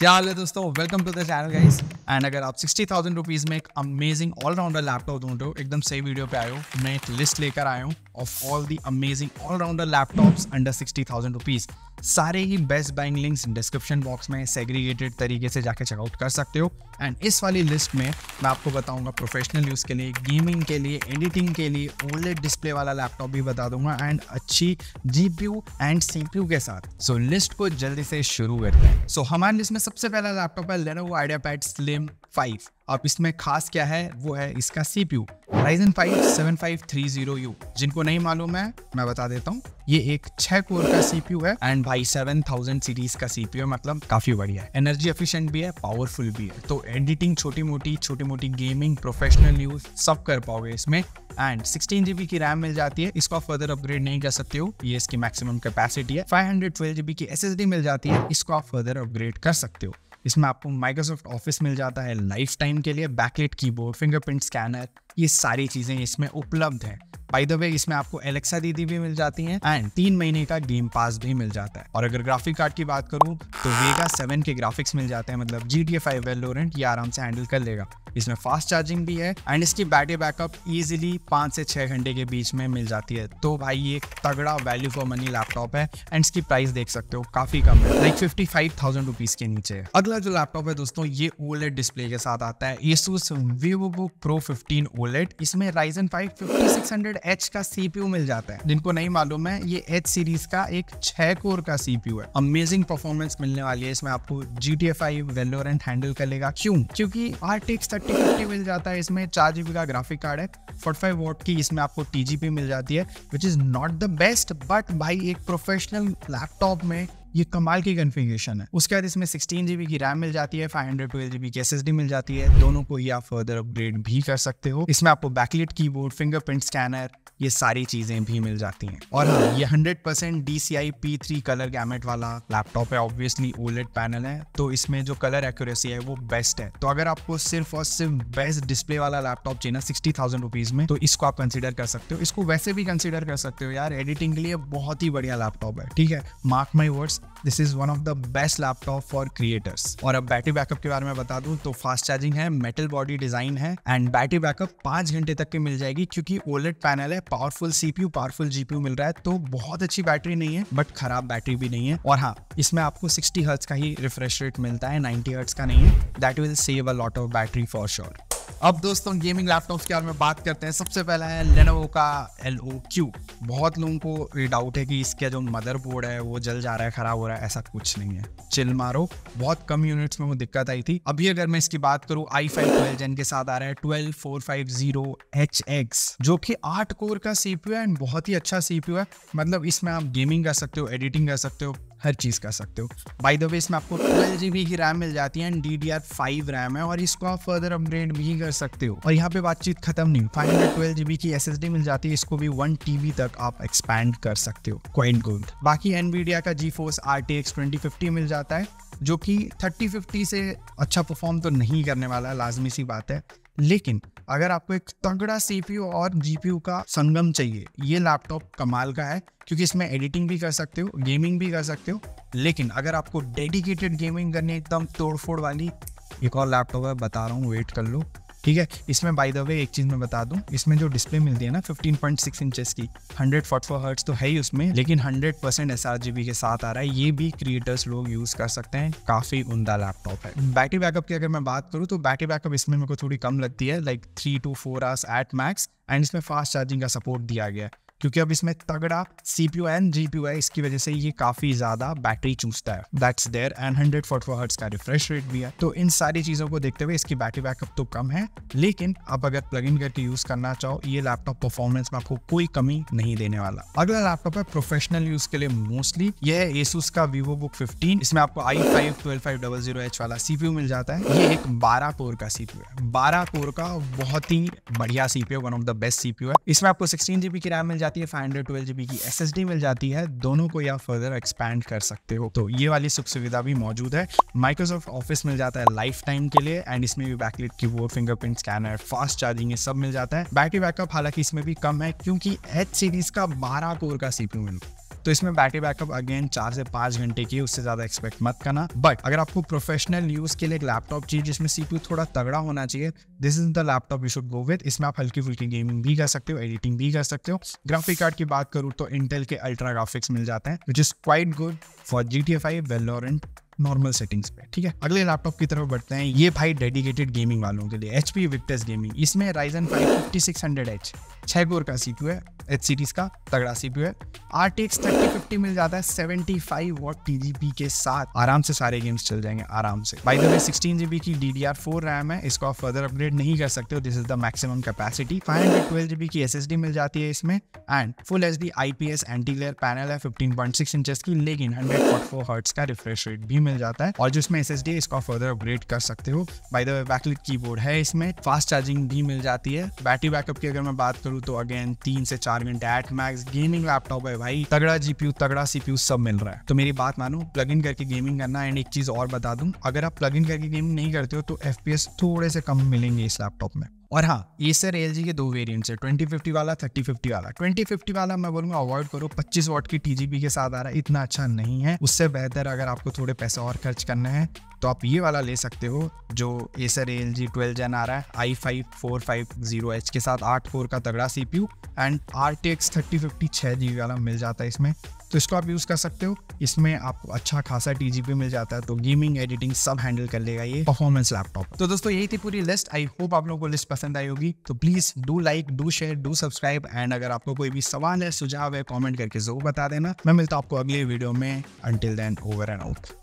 क्या हाल है दोस्तों welcome to the channel guys and अगर आप सिक्सटी थाउजेंड रुपीज़ में एक अमेजिंग ऑलराउंडर लैपटॉप ढूंढ रहे हो एकदम सही वीडियो पे आयो मैं एक लिस्ट लेकर आया हूँ of all the amazing allrounder laptop under sixty thousand rupees सारे ही best buying links description box में सेग्रीगेटेड तरीके से जाके चेकआउट कर सकते हो एंड इस वाली लिस्ट में मैं आपको बताऊंगा प्रोफेशनल यूज़ के लिए गेमिंग के लिए एडिटिंग के लिए ओलेट डिस्प्ले वाला लैपटॉप भी बता दूंगा एंड अच्छी जीपीयू एंड सीपीयू के साथ सो so, लिस्ट को जल्दी से शुरू करते हैं सो so, हमारे लिस्ट में सबसे पहला लैपटॉप है Lenovo IdeaPad slim M five अब इसमें खास क्या है वो है इसका C P U Ryzen five seven five three zero U जिनको नहीं मालूम है मैं बता देता हूँ ये एक छह कोर का सीपीयू है एंड भाई सेवन थाउजेंड सीरीज का सीपीयू मतलब काफी बढ़िया है एनर्जी एफिशिएंट भी है पावरफुल भी है तो एडिटिंग छोटी मोटी छोटी मोटी गेमिंग प्रोफेशनल यूज सब कर पाओगे इसमें एंड सिक्सटीन जीबी की रैम मिल जाती है इसको आप फर्दर अपग्रेड नहीं कर सकते हो ये इसकी मैक्सिमम कैपेसिटी है फाइव हंड्रेड ट्वेल्व जीबी की एस एसएसडी मिल जाती है इसको आप फर्दर अपग्रेड कर सकते हो इसमें आपको माइक्रोसॉफ्ट ऑफिस मिल जाता है लाइफ टाइम के लिए बैकलेट कीबोर्ड फिंगरप्रिंट स्कैनर ये सारी चीज़ें इसमें उपलब्ध है बाई द वे इसमें आपको एलेक्सा दीदी भी मिल जाती है एंड तीन महीने का गेम पास भी मिल जाता है और अगर ग्राफिक कार्ड की बात करूँ तो वेगा सेवन के ग्राफिक्स मिल जाते हैं मतलब जी टी फाइव वेलोरेंट ये आराम से हैंडल कर लेगा इसमें फास्ट चार्जिंग भी है एंड इसकी बैटरी बैकअप इजिली पाँच से छः घंटे के बीच में मिल जाती है तो भाई ये तगड़ा वैल्यू फॉर मनी लैपटॉप है एंड इसकी प्राइस देख सकते हो काफी कम है like fifty five thousand rupees के नीचे अगला जो लैपटॉप है दोस्तों ये ओलेट डिस्प्ले के साथ आता है Asus Vivobook pro fifteen OLED इसमें Ryzen five fifty six hundred H का सीपीयू मिल जाता है जिनको नहीं मालूम है ये एच सीरीज का एक छह कोर का सीपीयू है अमेजिंग परफॉर्मेंस मिलने वाली है इसमें आपको G T F I Valorant handle कर लेगा क्यों क्योंकि आर टेक्स थर्टी फिफ्टी मिल जाता है इसमें चार जी का ग्राफिक कार्ड है फोर्टी फाइव वोट की इसमें आपको टी मिल जाती है which is not the best but भाई एक प्रोफेशनल लैपटॉप में ये कमाल की कन्फिग्रेशन है उसके बाद इसमें सिक्सटीन जीबी की रैम मिल जाती है फाइव हंड्रेड ट्वेल्व जीबी की एस मिल जाती है दोनों को ही आप फर्दर अपग्रेड भी कर सकते हो इसमें आपको बैकलेट की बोर्ड फिंगरप्रिंट स्कैनर ये सारी चीज़ें भी मिल जाती हैं और हाँ ये hundred percent D C I P three colour gamut वाला लैपटॉप है ऑब्वियसली ओलेट पैनल है तो इसमें जो कलर एक्यूरेसी है वो बेस्ट है तो अगर आपको सिर्फ और सिर्फ बेस्ट डिस्प्ले वाला लैपटॉप चाहिए ना सिक्सटी थाउजेंड रुपीज़ में तो इसको आप कंसिडर कर सकते हो इसको वैसे भी कंसिडर कर सकते हो यार एडिटिंग के लिए बहुत ही बढ़िया लैपटॉप है ठीक है mark my words this is one of the best laptop for creators और अब बैटरी बैकअप के बारे में बता दूं तो फास्ट चार्जिंग है मेटल बॉडी डिजाइन है एंड बैटरी बैकअप पांच घंटे तक की मिल जाएगी क्योंकि ओलेट पैनल है पावरफुल सीपीयू पावरफुल जीपीयू मिल रहा है तो बहुत अच्छी बैटरी नहीं है बट खराब बैटरी भी नहीं है और हाँ इसमें आपको सिक्सटी हर्ट्स का ही रिफ्रेश रेट मिलता है नाइनटी हर्ट्स का नहीं है that will save a lot of battery for sure अब दोस्तों गेमिंग लैपटॉप्स के बारे में बात करते हैं सबसे पहला है लेनोवो का एल ओ क्यू बहुत लोगों को ये डाउट है कि इसका जो मदरबोर्ड है वो जल जा रहा है खराब हो रहा है ऐसा कुछ नहीं है चिल मारो बहुत कम यूनिट्स में वो दिक्कत आई थी अभी अगर मैं इसकी बात करूँ आई फाइव ट्वेल्व जेन के साथ आ रहा है twelve four five zero H X जो कि आठ कोर का सीपीयू है एंड बहुत ही अच्छा सीपीयू है मतलब इसमें आप गेमिंग कर सकते हो एडिटिंग कर सकते हो हर चीज़ कर सकते हो बाय द वे इसमें आपको ट्वेल्व जी बी की रैम मिल जाती है and D D R five RAM है और इसको आप फर्दर अपग्रेड भी कर सकते हो और यहाँ पे बातचीत खत्म नहीं five hundred twelve G B की एस एस डी मिल जाती है इसको भी वन टी बी तक आप एक्सपैंड कर सकते हो क्वाइट गुड बाकी एन बी डी आर का GeForce R T X twenty fifty मिल जाता है जो कि थर्टी फिफ्टी से अच्छा परफॉर्म तो नहीं करने वाला लाजमी सी बात है लेकिन अगर आपको एक तगड़ा सीपीयू और जीपीयू का संगम चाहिए ये लैपटॉप कमाल का है क्योंकि इसमें एडिटिंग भी कर सकते हो गेमिंग भी कर सकते हो लेकिन अगर आपको डेडिकेटेड गेमिंग करनी एकदम तोड़फोड़ वाली एक और लैपटॉप है बता रहा हूँ वेट कर लो ठीक है इसमें बाय द वे एक चीज़ मैं बता दूं इसमें जो डिस्प्ले मिलती है ना 15.6 पॉइंट इंचेस की हंड्रेड फोर्टी फोर हर्ट्स तो है ही उसमें लेकिन 100 परसेंट एस के साथ आ रहा है ये भी क्रिएटर्स लोग यूज़ कर सकते हैं काफ़ी उमदा लैपटॉप है बैटरी बैकअप की अगर मैं बात करूँ तो बैटरी बैकअप इसमें मेरे को थोड़ी कम लगती है like three two four hours at max and इसमें फास्ट चार्जिंग का सपोर्ट दिया गया है क्योंकि अब इसमें तगड़ा सीपीयू एंड जीपीयू है इसकी वजह से ये काफी ज्यादा बैटरी चूसता है that's there and hundred forty hertz का रिफ्रेश रेट भी है तो इन सारी चीजों को देखते हुए इसकी बैटरी बैकअप तो कम है लेकिन आप अगर प्लग इन करके यूज करना चाहो ये लैपटॉप परफॉर्मेंस में आपको कोई कमी नहीं देने वाला अगला लैपटॉप है प्रोफेशनल यूज के लिए मोस्टली ये है एसूस का वीवो बुक फिफ्टीन इसमें आपको I five twelve five double zero H वाला सीपीयू मिल जाता है ये एक बारह कोर का सीपीयू है बारह कोर का बहुत ही बढ़िया CPU one of the best CPU है इसमें आपको सिक्सटीन जीबी की रैम मिल जाती है जाती है फाइव हंड्रेड ट्वेल्व जी की एस मिल जाती है दोनों को या फर्दर एक्सपैंड कर सकते हो तो ये वाली सुख सुविधा भी मौजूद है माइक्रोसॉफ्ट ऑफिस मिल जाता है लाइफ टाइम के लिए एंड इसमें भी बैकलिट वो फिंगरप्रिंट स्कैनर फास्ट चार्जिंग ये सब मिल जाता है बैटरी बैकअप हालांकि इसमें भी कम है क्योंकि एच सीरीज का बारह कोर का सीपीयू मिलता है तो इसमें बैटरी बैकअप अगेन चार से पांच घंटे की उससे ज्यादा एक्सपेक्ट मत करना बट अगर आपको प्रोफेशनल यूज के लिए एक लैपटॉप चाहिए जिसमें सीपीयू थोड़ा तगड़ा होना चाहिए this is the laptop you should go with इसमें आप हल्की फुल्की गेमिंग भी कर सकते हो एडिटिंग भी कर सकते हो ग्राफिक कार्ड की बात करूँ तो इंटेल के अल्ट्रा ग्राफिक्स मिल जाते हैं which is quite good for G T F I Valorant normal settings पे ठीक है अगले लैपटॉप की तरफ बढ़ते हैं ये भाई डेडिकेटेड गेमिंग वालों के लिए एच पी विक्टस गेमिंग इसमें Ryzen five fifty six hundred H छः कोर का सी है एच सीरीज का तगड़ा सी है R T X thirty fifty मिल जाता है सेवेंटी फाइव वॉट टी के साथ आराम से सारे गेम्स चल जाएंगे आराम से by the way sixteen G B की D D R four RAM है इसको आप फर्दर अपग्रेड नहीं कर सकते हो this is the maximum capacity five hundred twelve G की एस एस डी मिल जाती है इसमें and full H D I P S anti panel है फिफ्टीन पॉइंट सिक्स इंचज की लेकिन हंड्रेड फोर्ट फोर हर्ट्स का रिफ्रेश रेट भी मिल मिल जाता है और जिसमें S S D further upgrade कर सकते हो बाई द बैकलिट कीबोर्ड है इसमें फास्ट चार्जिंग भी मिल जाती है बैटरी बैकअप की अगर मैं बात करूँ तो अगेन तीन से चार घंटे एट मैक्स गेमिंग लैपटॉप है भाई तगड़ा जीपीयू तगड़ा सीपीयू सब मिल रहा है तो मेरी बात मानो प्लग इन करके गेमिंग करना एंड एक चीज और बता दूं अगर आप प्लग इन करके गेमिंग नहीं करते हो तो एफ थोड़े से कम मिलेंगे इस लैपटॉप में और हाँ सर एल के दो वेरिएंट्स है ट्वेंटी फिफ्टी वाला थर्टी फिफ्टी वाला ट्वेंटी फिफ्टी वाला मैं बोलूंगा अवॉइड करो पच्चीस वॉट की टीजीबी के साथ आ रहा है इतना अच्छा नहीं है उससे बेहतर अगर आपको थोड़े पैसे और खर्च करने हैं तो आप ये वाला ले सकते हो जो Acer A L G twelve gen आ रहा है I five four five zero H के साथ आठ कोर का तगड़ा C P U and R T X thirty fifty छः जी वाला मिल जाता है इसमें तो इसको आप यूज़ कर सकते हो इसमें आपको अच्छा खासा टी जी पी मिल जाता है तो गेमिंग एडिटिंग सब हैंडल कर लेगा ये परफॉर्मेंस लैपटॉप तो दोस्तों यही थी पूरी लिस्ट आई होप आप लोगों को लिस्ट पसंद आई होगी तो please do like do share do subscribe and अगर आपको कोई भी सवाल है सुझाव है कॉमेंट करके जरूर बता देना मैं मिलता हूँ आपको अगले वीडियो में until then over and out